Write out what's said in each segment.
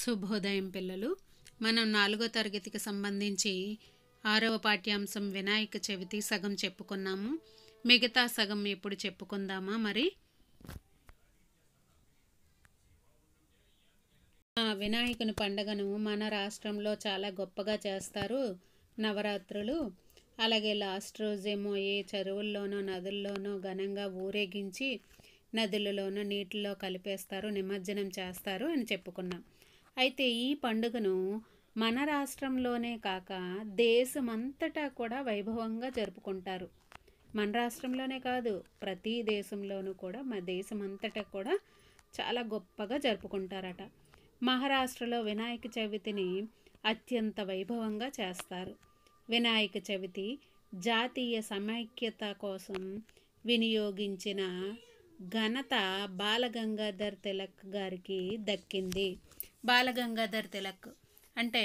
శుభోదయం పిల్లలు మనం నాలుగో తరగతికి సంబంధించి ఆరవ పాఠ్యాంశం వినాయక చవితి సగం చెప్పుకున్నాము మిగతా సగం ఎప్పుడు చెప్పుకుందామా మరి వినాయకుని పండగను మన రాష్ట్రంలో చాలా గొప్పగా చేస్తారు నవరాత్రులు అలాగే లాస్ట్ రోజేమో ఏ చెరువుల్లోనో నదుల్లోనో ఘనంగా ఊరేగించి నదులలోనూ నీటిలో కలిపేస్తారు నిమజ్జనం చేస్తారు అని చెప్పుకున్నాం అయితే ఈ పండుగను మన రాష్ట్రంలోనే కాక దేశమంతటా కూడా వైభవంగా జరుపుకుంటారు మన రాష్ట్రంలోనే కాదు ప్రతి దేశంలోనూ కూడా మన దేశమంతటా కూడా చాలా గొప్పగా జరుపుకుంటారట మహారాష్ట్రలో వినాయక చవితిని అత్యంత వైభవంగా చేస్తారు వినాయక చవితి జాతీయ సమైక్యత కోసం వినియోగించిన ఘనత బాలగంగాధర్ తిలక్ గారికి దక్కింది బాలగంగాధర్ తిలక్ అంటే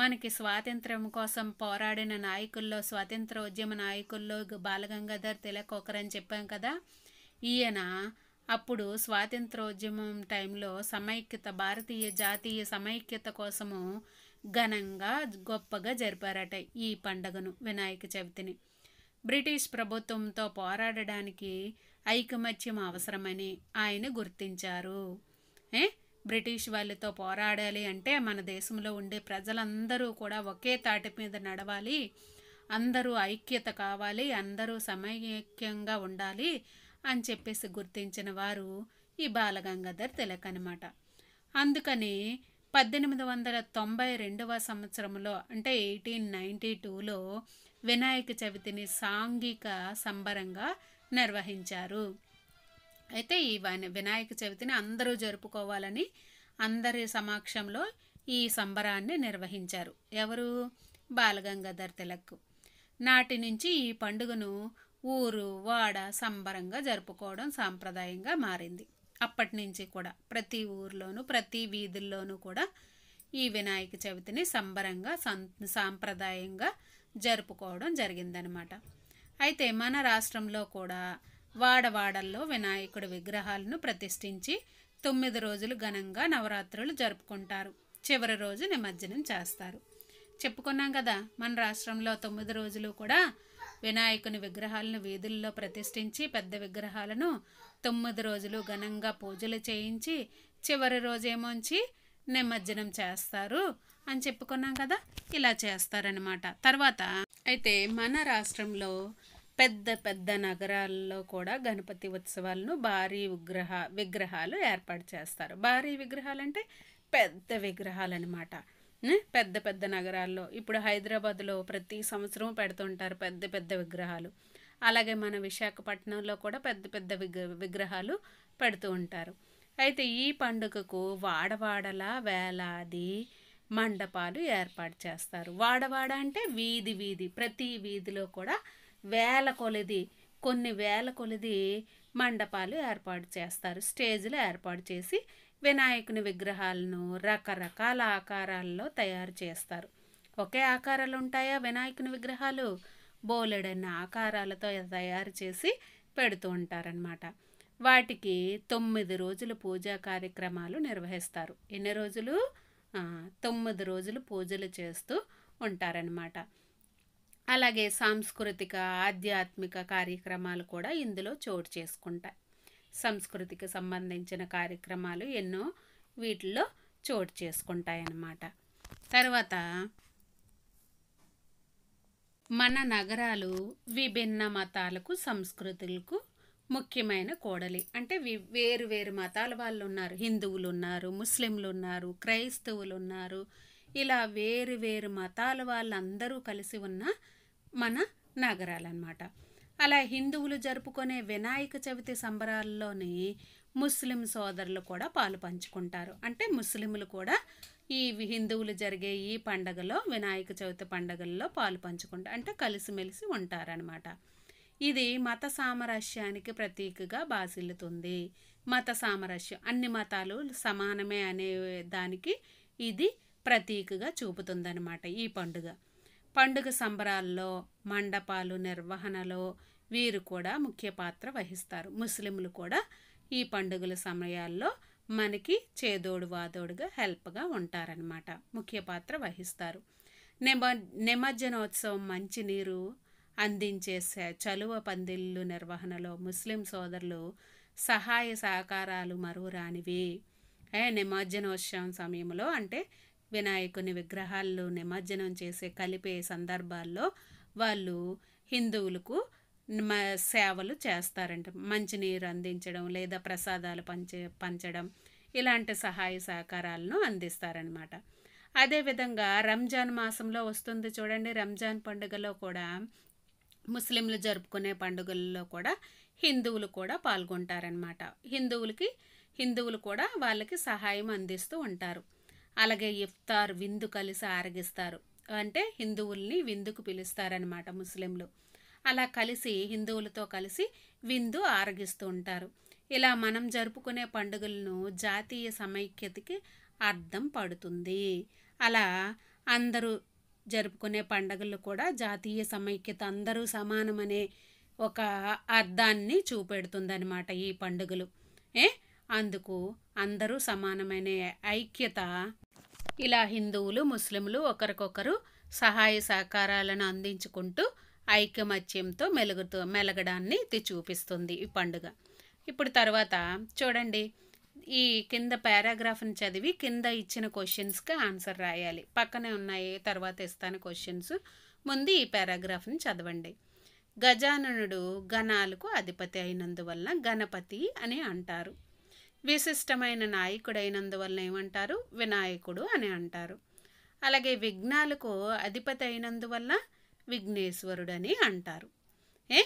మనకి స్వాతంత్రం కోసం పోరాడిన నాయకుల్లో ఉద్యమ నాయకుల్లో బాలగంగాధర్ తిలక్ ఒకరని చెప్పాం కదా ఈయన అప్పుడు స్వాతంత్రోద్యమం టైంలో సమైక్యత భారతీయ జాతీయ సమైక్యత కోసము ఘనంగా గొప్పగా జరిపారట ఈ పండగను వినాయక చవితిని బ్రిటిష్ ప్రభుత్వంతో పోరాడడానికి ఐకమత్యం అవసరమని ఆయన గుర్తించారు ఏ బ్రిటిష్ వాళ్ళతో పోరాడాలి అంటే మన దేశంలో ఉండే ప్రజలందరూ కూడా ఒకే తాటి మీద నడవాలి అందరూ ఐక్యత కావాలి అందరూ సమైక్యంగా ఉండాలి అని చెప్పేసి గుర్తించిన వారు ఈ బాలగంగాధర్ తిలక్ అనమాట అందుకని పద్దెనిమిది వందల తొంభై రెండవ సంవత్సరంలో అంటే ఎయిటీన్ నైంటీ టూలో వినాయక చవితిని సాంఘిక సంబరంగా నిర్వహించారు అయితే ఈ వినాయక చవితిని అందరూ జరుపుకోవాలని అందరి సమక్షంలో ఈ సంబరాన్ని నిర్వహించారు ఎవరు బాలగంగాధర్ తిలక్ నాటి నుంచి ఈ పండుగను ఊరు వాడ సంబరంగా జరుపుకోవడం సాంప్రదాయంగా మారింది అప్పటి నుంచి కూడా ప్రతి ఊర్లోనూ ప్రతి వీధుల్లోనూ కూడా ఈ వినాయక చవితిని సంబరంగా సం సాంప్రదాయంగా జరుపుకోవడం జరిగిందనమాట అయితే మన రాష్ట్రంలో కూడా వాడవాడల్లో వినాయకుడి విగ్రహాలను ప్రతిష్ఠించి తొమ్మిది రోజులు ఘనంగా నవరాత్రులు జరుపుకుంటారు చివరి రోజు నిమజ్జనం చేస్తారు చెప్పుకున్నాం కదా మన రాష్ట్రంలో తొమ్మిది రోజులు కూడా వినాయకుని విగ్రహాలను వీధుల్లో ప్రతిష్ఠించి పెద్ద విగ్రహాలను తొమ్మిది రోజులు ఘనంగా పూజలు చేయించి చివరి రోజేమోంచి నిమజ్జనం చేస్తారు అని చెప్పుకున్నాం కదా ఇలా చేస్తారనమాట తర్వాత అయితే మన రాష్ట్రంలో పెద్ద పెద్ద నగరాల్లో కూడా గణపతి ఉత్సవాలను భారీ విగ్రహ విగ్రహాలు ఏర్పాటు చేస్తారు భారీ విగ్రహాలు అంటే పెద్ద విగ్రహాలు అనమాట పెద్ద పెద్ద నగరాల్లో ఇప్పుడు హైదరాబాద్లో ప్రతి సంవత్సరం పెడుతుంటారు పెద్ద పెద్ద విగ్రహాలు అలాగే మన విశాఖపట్నంలో కూడా పెద్ద పెద్ద విగ్రహాలు పెడుతూ ఉంటారు అయితే ఈ పండుగకు వాడవాడల వేలాది మండపాలు ఏర్పాటు చేస్తారు వాడవాడ అంటే వీధి వీధి ప్రతి వీధిలో కూడా వేల కొలది కొన్ని వేల కొలది మండపాలు ఏర్పాటు చేస్తారు స్టేజ్లు ఏర్పాటు చేసి వినాయకుని విగ్రహాలను రకరకాల ఆకారాల్లో తయారు చేస్తారు ఒకే ఆకారాలు ఉంటాయా వినాయకుని విగ్రహాలు బోలెడన్న ఆకారాలతో తయారు చేసి పెడుతూ ఉంటారనమాట వాటికి తొమ్మిది రోజులు పూజా కార్యక్రమాలు నిర్వహిస్తారు ఎన్ని రోజులు తొమ్మిది రోజులు పూజలు చేస్తూ ఉంటారనమాట అలాగే సాంస్కృతిక ఆధ్యాత్మిక కార్యక్రమాలు కూడా ఇందులో చోటు చేసుకుంటాయి సంస్కృతికి సంబంధించిన కార్యక్రమాలు ఎన్నో వీటిల్లో చోటు చేసుకుంటాయి అన్నమాట తర్వాత మన నగరాలు విభిన్న మతాలకు సంస్కృతులకు ముఖ్యమైన కోడలి అంటే వి వేరు వేరు మతాల వాళ్ళు ఉన్నారు హిందువులు ఉన్నారు ముస్లింలు ఉన్నారు క్రైస్తవులు ఉన్నారు ఇలా వేరు వేరు మతాల వాళ్ళందరూ కలిసి ఉన్న మన నగరాలన్నమాట అలా హిందువులు జరుపుకునే వినాయక చవితి సంబరాల్లోని ముస్లిం సోదరులు కూడా పాలు పంచుకుంటారు అంటే ముస్లింలు కూడా ఈ హిందువులు జరిగే ఈ పండగలో వినాయక చవితి పండగల్లో పాలు పంచుకుంటారు అంటే కలిసిమెలిసి ఉంటారనమాట ఇది మత సామరస్యానికి ప్రతీకగా బాసిల్లుతుంది మత సామరస్యం అన్ని మతాలు సమానమే అనే దానికి ఇది ప్రతీకగా చూపుతుందన్నమాట ఈ పండుగ పండుగ సంబరాల్లో మండపాలు నిర్వహణలో వీరు కూడా ముఖ్య పాత్ర వహిస్తారు ముస్లింలు కూడా ఈ పండుగల సమయాల్లో మనకి చేదోడు వాదోడుగా హెల్ప్గా ఉంటారనమాట ముఖ్య పాత్ర వహిస్తారు నిమ నిమజ్జనోత్సవం మంచినీరు అందించే చలువ పందిళ్ళు నిర్వహణలో ముస్లిం సోదరులు సహాయ సహకారాలు మరువురానివి నిమజ్జనోత్సవం సమయంలో అంటే వినాయకుని విగ్రహాల్లో నిమజ్జనం చేసే కలిపే సందర్భాల్లో వాళ్ళు హిందువులకు సేవలు చేస్తారంట మంచినీరు అందించడం లేదా ప్రసాదాలు పంచే పంచడం ఇలాంటి సహాయ సహకారాలను అందిస్తారనమాట అదేవిధంగా రంజాన్ మాసంలో వస్తుంది చూడండి రంజాన్ పండుగలో కూడా ముస్లింలు జరుపుకునే పండుగల్లో కూడా హిందువులు కూడా పాల్గొంటారనమాట హిందువులకి హిందువులు కూడా వాళ్ళకి సహాయం అందిస్తూ ఉంటారు అలాగే ఇఫ్తార్ విందు కలిసి ఆరగిస్తారు అంటే హిందువుల్ని విందుకు పిలుస్తారనమాట ముస్లింలు అలా కలిసి హిందువులతో కలిసి విందు ఆరగిస్తూ ఉంటారు ఇలా మనం జరుపుకునే పండుగలను జాతీయ సమైక్యతకి అర్థం పడుతుంది అలా అందరూ జరుపుకునే పండుగలు కూడా జాతీయ సమైక్యత అందరూ సమానమనే ఒక అర్థాన్ని చూపెడుతుందనమాట ఈ పండుగలు ఏ అందుకు అందరూ సమానమైన ఐక్యత ఇలా హిందువులు ముస్లింలు ఒకరికొకరు సహాయ సహకారాలను అందించుకుంటూ ఐక్యమత్యంతో మెలుగుతూ మెలగడాన్ని ఇది చూపిస్తుంది ఈ పండుగ ఇప్పుడు తర్వాత చూడండి ఈ కింద పారాగ్రాఫ్ని చదివి కింద ఇచ్చిన క్వశ్చన్స్కి ఆన్సర్ రాయాలి పక్కనే ఉన్నాయి తర్వాత ఇస్తాను క్వశ్చన్స్ ముందు ఈ పారాగ్రాఫ్ని చదవండి గజాననుడు గణాలకు అధిపతి అయినందువల్ల గణపతి అని అంటారు విశిష్టమైన నాయకుడైనందువల్ల ఏమంటారు వినాయకుడు అని అంటారు అలాగే విఘ్నాలకు అధిపతి అయినందువల్ల విఘ్నేశ్వరుడని అంటారు ఏ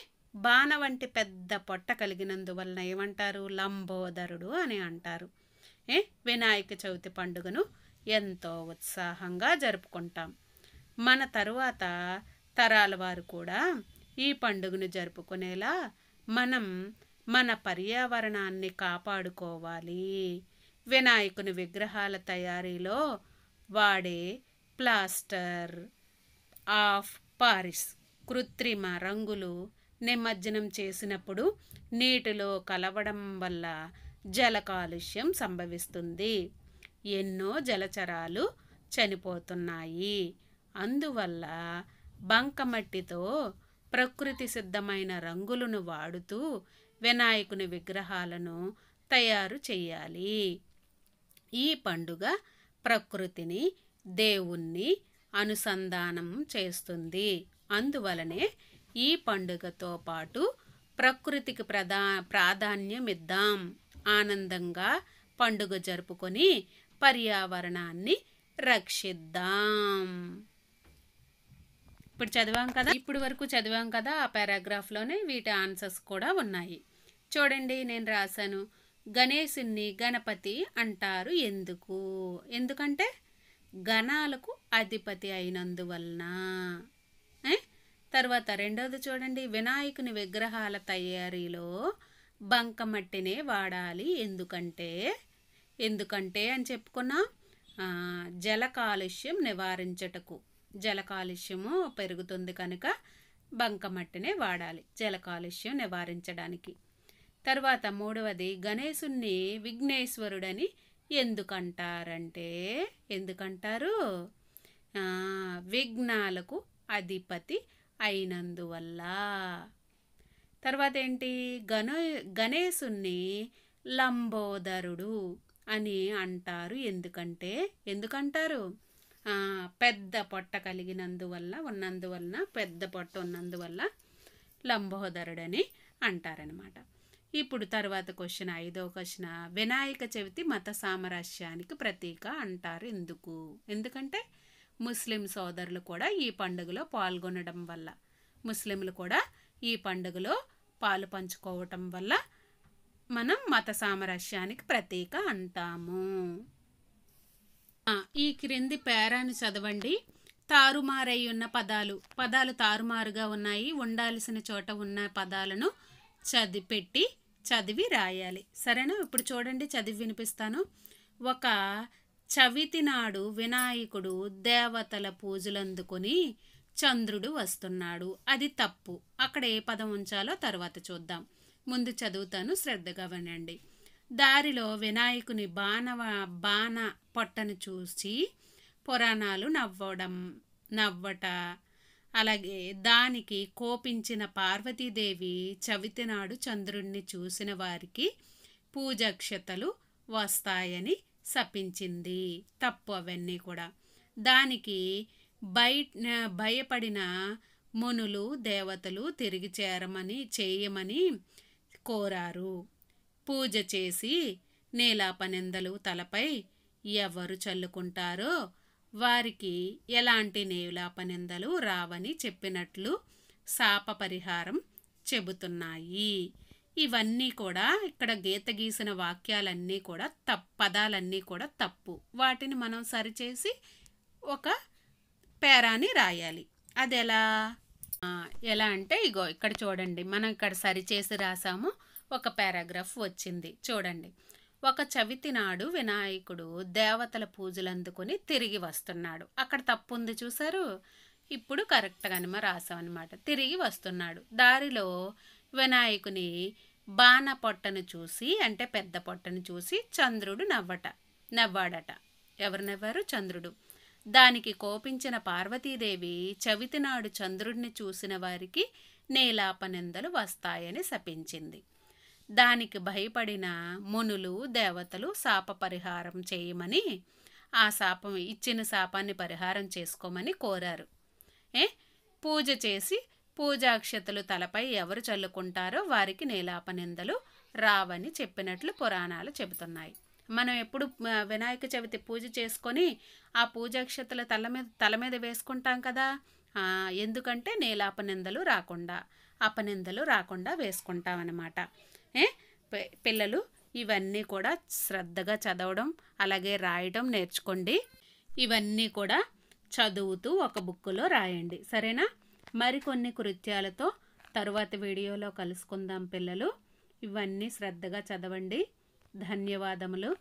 బాణ వంటి పెద్ద పొట్ట కలిగినందువలన ఏమంటారు లంబోదరుడు అని అంటారు ఏ వినాయక చవితి పండుగను ఎంతో ఉత్సాహంగా జరుపుకుంటాం మన తరువాత తరాల వారు కూడా ఈ పండుగను జరుపుకునేలా మనం మన పర్యావరణాన్ని కాపాడుకోవాలి వినాయకుని విగ్రహాల తయారీలో వాడే ప్లాస్టర్ ఆఫ్ పారిస్ కృత్రిమ రంగులు నిమజ్జనం చేసినప్పుడు నీటిలో కలవడం వల్ల జల కాలుష్యం సంభవిస్తుంది ఎన్నో జలచరాలు చనిపోతున్నాయి అందువల్ల బంకమట్టితో ప్రకృతి సిద్ధమైన రంగులను వాడుతూ వినాయకుని విగ్రహాలను తయారు చేయాలి ఈ పండుగ ప్రకృతిని దేవుణ్ణి అనుసంధానం చేస్తుంది అందువలనే ఈ పండుగతో పాటు ప్రకృతికి ప్రధా ప్రాధాన్యమిద్దాం ఆనందంగా పండుగ జరుపుకొని పర్యావరణాన్ని రక్షిద్దాం ఇప్పుడు చదివాం కదా ఇప్పుడు వరకు చదివాం కదా ఆ పారాగ్రాఫ్లోనే వీటి ఆన్సర్స్ కూడా ఉన్నాయి చూడండి నేను రాశాను గణేశుణ్ణి గణపతి అంటారు ఎందుకు ఎందుకంటే గణాలకు అధిపతి అయినందువలన తర్వాత రెండోది చూడండి వినాయకుని విగ్రహాల తయారీలో బంకమట్టినే వాడాలి ఎందుకంటే ఎందుకంటే అని చెప్పుకున్నా జల కాలుష్యం నివారించటకు జల కాలుష్యము పెరుగుతుంది కనుక బంకమట్టినే వాడాలి జల కాలుష్యం నివారించడానికి తర్వాత మూడవది గణేశుణ్ణి విఘ్నేశ్వరుడని ఎందుకంటారంటే ఎందుకంటారు విఘ్నాలకు అధిపతి అయినందువల్ల తర్వాత ఏంటి గణే గణేశుణ్ణి లంబోదరుడు అని అంటారు ఎందుకంటే ఎందుకంటారు పెద్ద పొట్ట కలిగినందువల్ల ఉన్నందువలన పెద్ద పొట్ట ఉన్నందువల్ల లంబోదరుడని అంటారనమాట ఇప్పుడు తర్వాత క్వశ్చన్ ఐదో క్వశ్చన్ వినాయక చవితి మత సామరస్యానికి ప్రతీక అంటారు ఎందుకు ఎందుకంటే ముస్లిం సోదరులు కూడా ఈ పండుగలో పాల్గొనడం వల్ల ముస్లింలు కూడా ఈ పండుగలో పాలు పంచుకోవటం వల్ల మనం మత సామరస్యానికి ప్రతీక అంటాము ఈ క్రింది పేరాను చదవండి తారుమారై ఉన్న పదాలు పదాలు తారుమారుగా ఉన్నాయి ఉండాల్సిన చోట ఉన్న పదాలను చదివి పెట్టి చదివి రాయాలి సరేనా ఇప్పుడు చూడండి చదివి వినిపిస్తాను ఒక చవితి నాడు వినాయకుడు దేవతల పూజలందుకొని చంద్రుడు వస్తున్నాడు అది తప్పు అక్కడ ఏ పదం ఉంచాలో తర్వాత చూద్దాం ముందు చదువుతాను శ్రద్ధగా వినండి దారిలో వినాయకుని బాణవ బాణ పొట్టను చూసి పురాణాలు నవ్వడం నవ్వట అలాగే దానికి కోపించిన పార్వతీదేవి చవితినాడు చంద్రుణ్ణి చూసిన వారికి పూజక్షతలు వస్తాయని శపించింది తప్పు అవన్నీ కూడా దానికి బయట భయపడిన మునులు దేవతలు తిరిగి చేరమని చేయమని కోరారు పూజ చేసి నీలాపనిందలు తలపై ఎవరు చల్లుకుంటారో వారికి ఎలాంటి నేవులాపనిందలు రావని చెప్పినట్లు శాప పరిహారం చెబుతున్నాయి ఇవన్నీ కూడా ఇక్కడ గీత గీసిన వాక్యాలన్నీ కూడా తప్ పదాలన్నీ కూడా తప్పు వాటిని మనం సరిచేసి ఒక పేరాని రాయాలి అది ఎలా ఎలా అంటే ఇగో ఇక్కడ చూడండి మనం ఇక్కడ సరిచేసి రాసాము ఒక పారాగ్రాఫ్ వచ్చింది చూడండి ఒక చవితి నాడు వినాయకుడు దేవతల పూజలు అందుకొని తిరిగి వస్తున్నాడు అక్కడ తప్పు ఉంది చూసారు ఇప్పుడు కరెక్ట్గానే మా రాసామన్నమాట తిరిగి వస్తున్నాడు దారిలో వినాయకుని బాణ పొట్టను చూసి అంటే పెద్ద పొట్టను చూసి చంద్రుడు నవ్వట నవ్వాడట ఎవరు నవ్వారు చంద్రుడు దానికి కోపించిన పార్వతీదేవి చవితినాడు చంద్రుడిని చూసిన వారికి నేలాపనిందలు వస్తాయని శపించింది దానికి భయపడిన మునులు దేవతలు శాప పరిహారం చేయమని ఆ శాపం ఇచ్చిన శాపాన్ని పరిహారం చేసుకోమని కోరారు ఏ పూజ చేసి పూజాక్షతలు తలపై ఎవరు చల్లుకుంటారో వారికి నీలాపనిందలు రావని చెప్పినట్లు పురాణాలు చెబుతున్నాయి మనం ఎప్పుడు వినాయక చవితి పూజ చేసుకొని ఆ పూజాక్షతలు తల మీద తల మీద వేసుకుంటాం కదా ఎందుకంటే నీలాపనిందలు రాకుండా అపనిందలు రాకుండా వేసుకుంటామన్నమాట ఏ పిల్లలు ఇవన్నీ కూడా శ్రద్ధగా చదవడం అలాగే రాయడం నేర్చుకోండి ఇవన్నీ కూడా చదువుతూ ఒక బుక్లో రాయండి సరేనా మరికొన్ని కృత్యాలతో తరువాత వీడియోలో కలుసుకుందాం పిల్లలు ఇవన్నీ శ్రద్ధగా చదవండి ధన్యవాదములు